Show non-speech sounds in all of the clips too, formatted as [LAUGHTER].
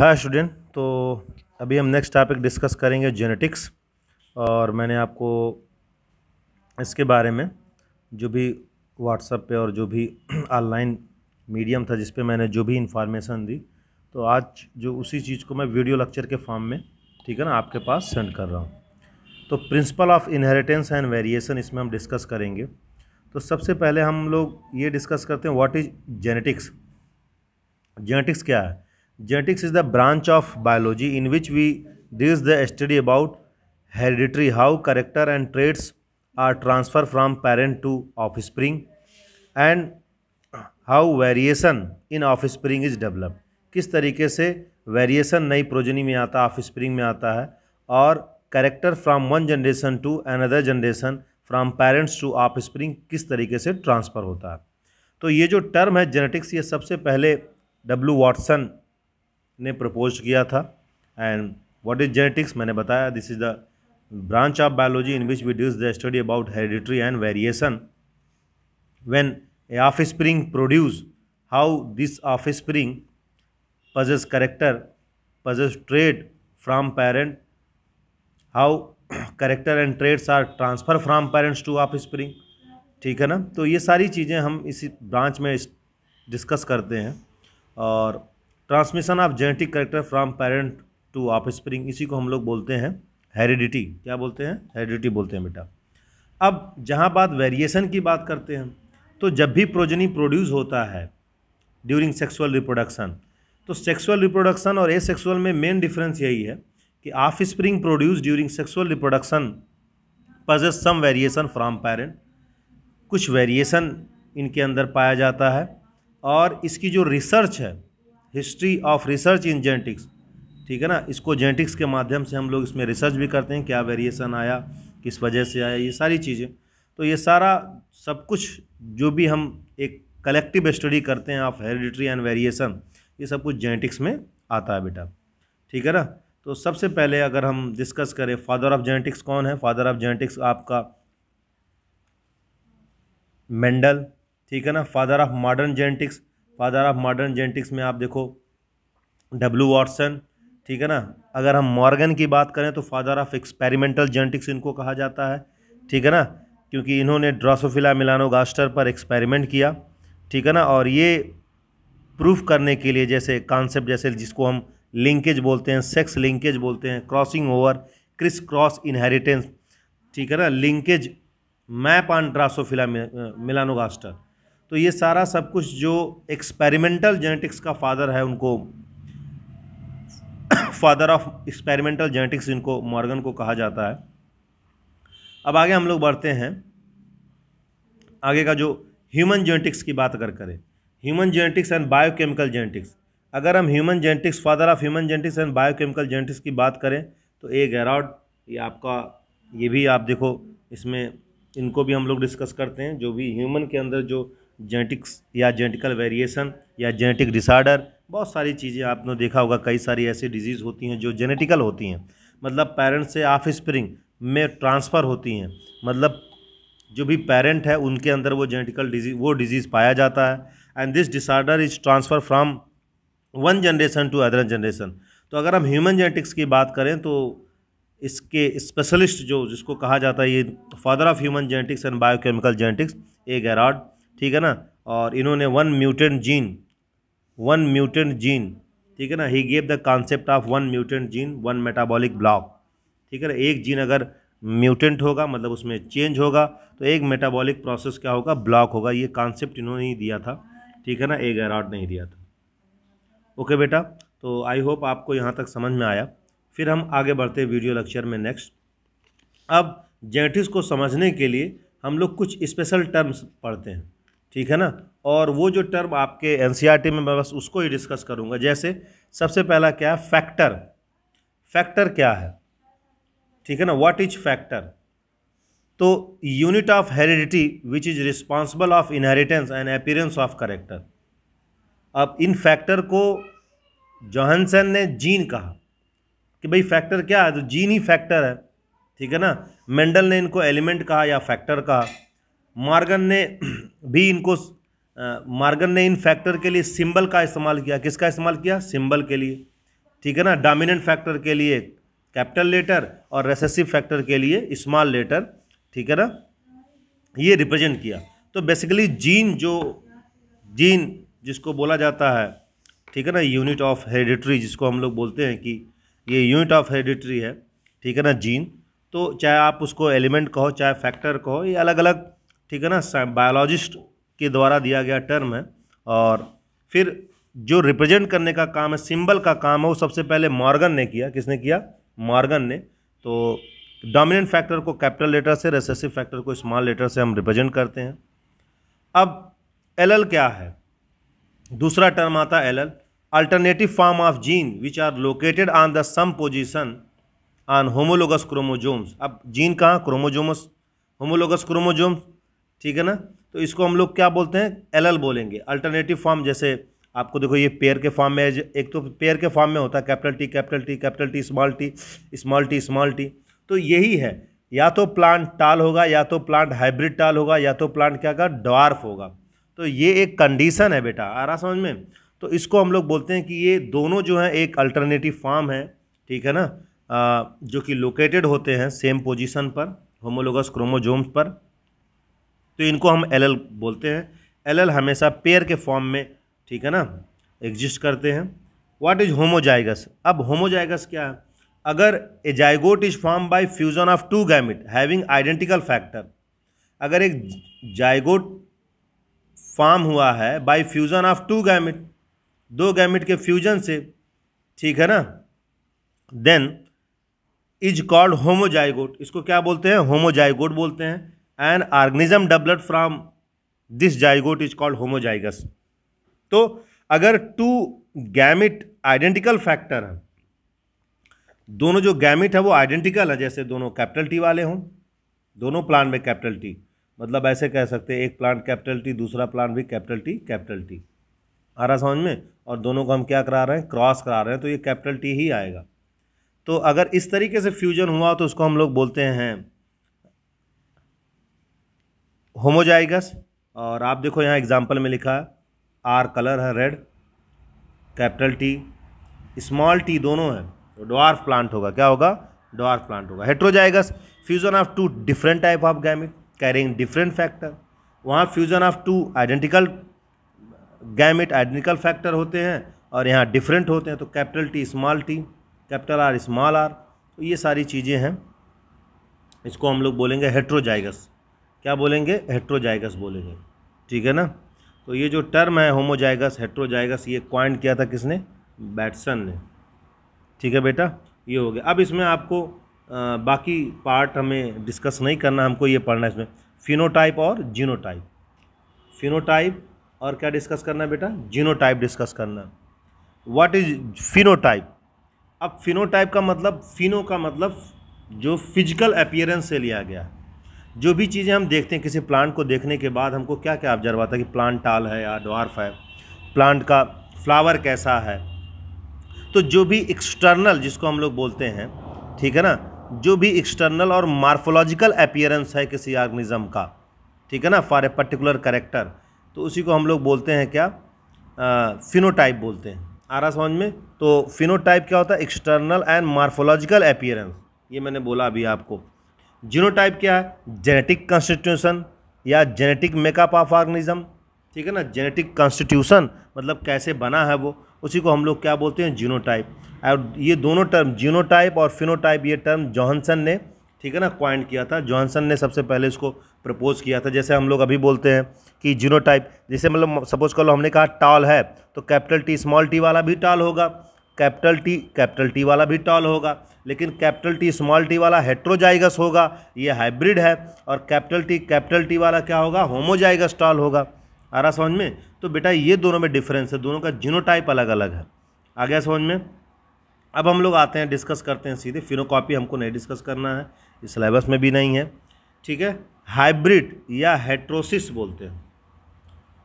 hi student तो अभी हम नेक्स्ट टॉपिक डिस्कस करेंगे जेनेटिक्स और मैंने आपको इसके बारे में जो भी व्हाट्सएप पे और जो भी ऑनलाइन [CLEARS THROAT] मीडियम था जिस पे मैंने जो भी इन्फॉर्मेशन दी तो आज जो उसी चीज़ को मैं वीडियो लेक्चर के फॉर्म में ठीक है ना आपके पास सेंड कर रहा हूँ तो principle of inheritance and variation इसमें हम डिस्कस करेंगे तो सबसे पहले हम लोग ये डिस्कस करते हैं व्हाट इज़ जेनेटिक्स जेनेटिक्स क्या है genetics is the branch of biology in which we does the study about heredity how character and traits are transfer from parent to offspring and how variation in offspring is develop किस तरीके से वेरिएसन नई progeny में आता है of spring में आता है और character from one generation to another generation from parents to offspring किस तरीके से ट्रांसफ़र होता है तो ये जो टर्म है जेनेटिक्स ये सबसे पहले डब्लू वाटसन ने प्रपोज किया था एंड वॉट इज जेनेटिक्स मैंने बताया this is the branch of biology in which we does the study about heredity and variation when a offspring produce how this offspring possess character possess trait from parent how character and traits are transfer from parents to offspring ठीक है ना तो ये सारी चीज़ें हम इसी branch में डिस्कस करते हैं और transmission of genetic character from parent to offspring इसी को हम लोग बोलते हैं हेरिडिटी क्या बोलते हैं हेरिडिटी बोलते हैं बेटा अब जहाँ बात वेरिएशन की बात करते हैं तो जब भी प्रोजनी प्रोड्यूस होता है ड्यूरिंग सेक्सुअल रिप्रोडक्शन तो सेक्सुअल रिप्रोडक्शन और ए सेक्सुअल में मेन डिफरेंस यही है कि offspring produce during sexual reproduction possess some variation from parent कुछ वेरिएशन इनके अंदर पाया जाता है और इसकी जो रिसर्च है history of research in genetics ठीक है ना इसको जेनेटिक्स के माध्यम से हम लोग इसमें रिसर्च भी करते हैं क्या वेरिएशन आया किस वजह से आया ये सारी चीज़ें तो ये सारा सब कुछ जो भी हम एक कलेक्टिव स्टडी करते हैं ऑफ हेरिडिट्री एंड वेरिएशन ये सब कुछ जेनेटिक्स में आता है बेटा ठीक है ना तो सबसे पहले अगर हम डिस्कस करें फादर ऑफ जेनेटिक्स कौन है फादर ऑफ जेनेटिक्स आपका मेंडल ठीक है ना father of modern genetics father of modern genetics में आप देखो डब्ल्यू वॉटसन ठीक है ना अगर हम मॉर्गन की बात करें तो फादर ऑफ एक्सपेरिमेंटल जेनेटिक्स इनको कहा जाता है ठीक है ना क्योंकि इन्होंने ड्रासोफिला मिलानो गास्टर पर एक्सपेरिमेंट किया ठीक है ना और ये प्रूफ करने के लिए जैसे कॉन्सेप्ट जैसे जिसको हम लिंकेज बोलते हैं सेक्स लिंकेज बोलते हैं crossing over criss cross inheritance ठीक है ना linkage map on Drosophila melanogaster तो ये सारा सब कुछ जो एक्सपेरिमेंटल जेनेटिक्स का फादर है उनको फादर ऑफ एक्सपेरिमेंटल जेनेटिक्स इनको मॉर्गन को कहा जाता है अब आगे हम लोग बढ़ते हैं आगे का जो ह्यूमन जेनेटिक्स की बात अगर करें human genetics and biochemical genetics अगर हम human genetics father of human genetics and biochemical genetics की बात करें तो ए गैराड ये आपका ये भी आप देखो इसमें इनको भी हम लोग डिस्कस करते हैं जो भी ह्यूमन के अंदर जो जेनेटिक्स या जेनेटिकल वेरिएशन या जेनेटिक डिसऑर्डर बहुत सारी चीज़ें आपने देखा होगा कई सारी ऐसी डिजीज़ होती हैं जो जेनेटिकल होती हैं मतलब पेरेंट्स से ऑफ स्प्रिंग में ट्रांसफ़र होती हैं मतलब जो भी पेरेंट है उनके अंदर वो जेनेटिकल डिजीज वो डिजीज़ पाया जाता है and this disorder is transfer from one generation to other generation तो अगर हम ह्यूमन जेनेटिक्स की बात करें तो इसके स्पेशलिस्ट जो जिसको कहा जाता है ये father of human genetics and biochemical genetics A Garrod ठीक है ना और इन्होंने one mutant gene one mutant gene ठीक है ना he gave the concept of one mutant gene one metabolic block ठीक है ना एक जीन अगर म्यूटेंट होगा मतलब उसमें चेंज होगा तो एक मेटाबॉलिक प्रोसेस क्या होगा ब्लॉक होगा ये कॉन्सेप्ट इन्होंने ही दिया था ठीक है ना एक एरॉड नहीं दिया था ओके बेटा तो आई होप आपको यहाँ तक समझ में आया फिर हम आगे बढ़ते वीडियो लेक्चर में नेक्स्ट अब जेनेटिक्स को समझने के लिए हम लोग कुछ स्पेशल टर्म्स पढ़ते हैं ठीक है ना और वो जो टर्म आपके एन e में मैं बस उसको ही डिस्कस करूँगा जैसे सबसे पहला क्या है फैक्टर फैक्टर क्या है ठीक है ना व्हाट इज फैक्टर तो unit of heredity which is responsible of inheritance and appearance of character अब इन फैक्टर को जोहनसन ने जीन कहा कि भाई फैक्टर क्या है तो जीन ही फैक्टर है ठीक है ना मेंडल ने इनको एलिमेंट कहा या फैक्टर कहा मार्गन ने भी इनको मार्गन ने इन फैक्टर के लिए सिंबल का इस्तेमाल किया किसका इस्तेमाल किया सिंबल के लिए ठीक है ना डोमिनेंट फैक्टर के लिए कैपिटल लेटर और रेसेसिव फैक्टर के लिए स्मॉल लेटर ठीक है ना ये रिप्रेजेंट किया तो बेसिकली जीन जो जीन जिसको बोला जाता है ठीक है ना यूनिट ऑफ हेरिडिट्री जिसको हम लोग बोलते हैं कि ये यूनिट ऑफ हेरिडिट्री है ठीक है ना जीन तो चाहे आप उसको एलिमेंट कहो चाहे फैक्टर कहो ये अलग अलग ठीक है ना बायोलॉजिस्ट के द्वारा दिया गया टर्म है और फिर जो रिप्रेजेंट करने का काम है सिंबल का काम है वो सबसे पहले मॉर्गन ने किया किसने किया मॉर्गन ने तो डोमिनेंट फैक्टर को कैपिटल लेटर से रेसेसिव फैक्टर को स्मॉल लेटर से हम रिप्रेजेंट करते हैं अब एल क्या है दूसरा टर्म आता है allele alternative form of gene which are located on the same position on homologous chromosomes अब जीन कहाँ क्रोमोजोमस होमोलोगस क्रोमोजोम्स ठीक है ना तो इसको हम लोग क्या बोलते हैं एल बोलेंगे अल्टरनेटिव फॉर्म जैसे आपको देखो ये पेयर के फॉर्म में एक तो पेयर के फॉर्म में होता है capital T capital T capital T small T small T small T तो यही है या तो प्लांट टाल होगा या तो प्लांट हाइब्रिड टाल होगा या तो प्लांट क्या होगा डॉर्फ होगा तो ये एक कंडीशन है बेटा आ रहा समझ में तो इसको हम लोग बोलते हैं कि ये दोनों जो हैं एक अल्टरनेटिव फॉर्म है ठीक है ना आ, जो कि लोकेटेड होते हैं सेम पोजीशन पर होमोलोगस क्रोमोजोम्स पर तो इनको हम एल बोलते हैं एल हमेशा पेयर के फॉर्म में ठीक है ना एग्जिस्ट करते हैं व्हाट इज होमोजाइगस अब होमोजाइगस क्या है अगर a zygote is form by fusion of two gamete having identical factor अगर एक जाइगोट फॉर्म हुआ है by fusion of two gamete दो गैमिट के फ्यूजन से ठीक है ना देन इज कॉल्ड होमोजाइगोट इसको क्या बोलते हैं होमोजाइगोट बोलते हैं and organism develop from this zygote is called homozygous तो अगर टू गैमिट आइडेंटिकल फैक्टर हैं दोनों जो गैमिट है वो आइडेंटिकल है जैसे दोनों कैपिटल टी वाले हों दोनों प्लान में कैपिटल टी मतलब ऐसे कह सकते हैं एक प्लांट कैपिटल टी दूसरा प्लांट भी कैपिटल टी कैपिटल टी आ रहा समझ में और दोनों को हम क्या करा रहे हैं क्रॉस करा रहे हैं तो ये कैपिटल टी ही आएगा तो अगर इस तरीके से फ्यूजन हुआ तो उसको हम लोग बोलते हैं होमोजाइगस और आप देखो यहाँ एग्जाम्पल में लिखा है आर कलर है red capital T small T दोनों है तो डॉर्फ प्लांट होगा क्या होगा डॉर्फ प्लांट होगा heterozygous fusion of two different type of gamete carrying different factor वहाँ fusion of two identical gamete identical factor होते हैं और यहाँ डिफरेंट होते हैं तो capital T small T capital R small R तो ये सारी चीज़ें हैं इसको हम लोग बोलेंगे हेट्रोजाइगस क्या बोलेंगे हेट्रोजाइगस बोलेंगे ठीक है ना तो ये जो टर्म है होमोजाइगस हेट्रोजाइगस ये क्वाइंट किया था किसने बैट्सन ने ठीक है बेटा ये हो गया अब इसमें आपको आ, बाकी पार्ट हमें डिस्कस नहीं करना हमको ये पढ़ना है इसमें फिनोटाइप और जीनोटाइप फिनोटाइप और क्या डिस्कस करना है बेटा जीनोटाइप डिस्कस करना व्हाट इज फिनोटाइप अब फिनोटाइप का मतलब फिनो का मतलब जो फिजिकल अपियरेंस से लिया गया जो भी चीज़ें हम देखते हैं किसी प्लांट को देखने के बाद हमको क्या क्या ऑब्जर्व आता है कि प्लांट टाल है या डॉर्फ है प्लांट का फ्लावर कैसा है तो जो भी एक्सटर्नल जिसको हम लोग बोलते हैं ठीक है ना जो भी एक्सटर्नल और मार्फोलॉजिकल अपियरेंस है किसी ऑर्गेनिज़म का ठीक है ना फॉर ए पर्टिकुलर करेक्टर तो उसी को हम लोग बोलते हैं क्या फिनोटाइप बोलते हैं आ रहा समझ में तो फिनोटाइप क्या होता है एक्सटर्नल एंड मार्फोलॉजिकल अपियरेंस ये मैंने बोला अभी आपको जीनोटाइप क्या है जेनेटिक कॉन्स्टिट्यूशन या जेनेटिक मेकअप ऑफ ऑर्गेनिज्म ठीक है ना जेनेटिक कॉन्स्टिट्यूशन मतलब कैसे बना है वो उसी को हम लोग क्या बोलते हैं जीनोटाइप और ये दोनों टर्म जीनोटाइप और फिनोटाइप ये टर्म जॉनसन ने ठीक है ना क्वाइंट किया था जॉनसन ने सबसे पहले इसको प्रपोज किया था जैसे हम लोग अभी बोलते हैं कि जीनोटाइप जैसे मतलब सपोज कर लो हमने कहा टॉल है तो कैपिटल टी स्मॉल टी वाला भी टाल होगा कैपिटल टी कैपिटल टी वाला भी टॉल होगा लेकिन कैपिटल टी स्मॉल टी वाला हेट्रोजाइगस होगा ये हाइब्रिड है और कैपिटल टी कैपिटल टी वाला क्या होगा होमोजाइगस टॉल होगा आ रहा समझ में तो बेटा ये दोनों में डिफरेंस है दोनों का जीनोटाइप अलग अलग है आ गया समझ में अब हम लोग आते हैं डिस्कस करते हैं सीधे फिनोकॉपी हमको नहीं डिस्कस करना है इस सिलेबस में भी नहीं है ठीक है हाइब्रिड या हेट्रोसिस बोलते हैं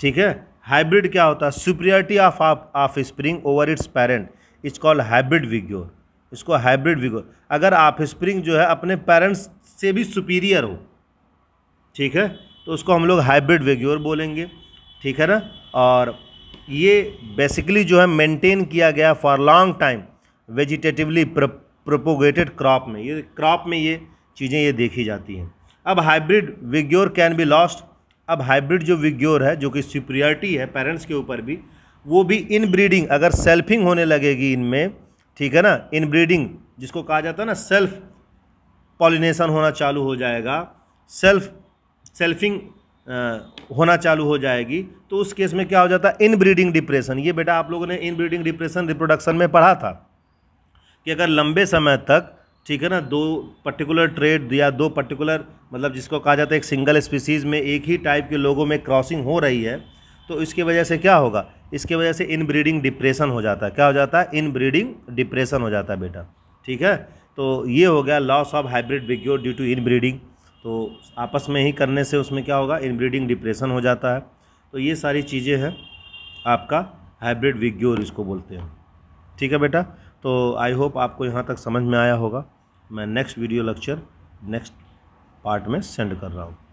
ठीक है हाइब्रिड क्या होता है superiority of offspring over its parent it's called hybrid vigour इसको हाइब्रिड विग्योर अगर आप स्प्रिंग जो है अपने पेरेंट्स से भी सुपीरियर हो ठीक है तो उसको हम लोग हाइब्रिड विग्योर बोलेंगे ठीक है ना और ये बेसिकली जो है मेंटेन किया गया for long time vegetatively propagated crop में ये क्रॉप में ये चीज़ें ये देखी जाती हैं अब hybrid vigour can be lost अब हाइब्रिड जो विग्योर है जो कि सुप्रियरिटी है पेरेंट्स के ऊपर भी वो भी इन ब्रीडिंग अगर सेल्फिंग होने लगेगी इनमें ठीक है ना इन ब्रीडिंग जिसको कहा जाता है ना सेल्फ पॉलिनेशन होना चालू हो जाएगा सेल्फ सेल्फिंग होना चालू हो जाएगी तो उस केस में क्या हो जाता है इन ब्रीडिंग डिप्रेशन ये बेटा आप लोगों ने इन ब्रीडिंग डिप्रेशन रिप्रोडक्शन में पढ़ा था कि अगर लंबे समय तक ठीक है ना दो पर्टिकुलर ट्रेड या दो पर्टिकुलर मतलब जिसको कहा जाता है एक सिंगल स्पीसीज़ में एक ही टाइप के लोगों में क्रॉसिंग हो रही है तो इसकी वजह से क्या होगा इसके वजह से इन ब्रीडिंग डिप्रेशन हो जाता है क्या हो जाता है इन ब्रीडिंग डिप्रेशन हो जाता है बेटा ठीक है तो ये हो गया loss of hybrid vigour due to inbreeding तो आपस में ही करने से उसमें क्या होगा इन ब्रीडिंग डिप्रेशन हो जाता है तो ये सारी चीज़ें हैं आपका हाइब्रिड विग्योर इसको बोलते हैं ठीक है बेटा तो आई होप आपको यहाँ तक समझ में आया होगा मैं next video lecture next part में सेंड कर रहा हूँ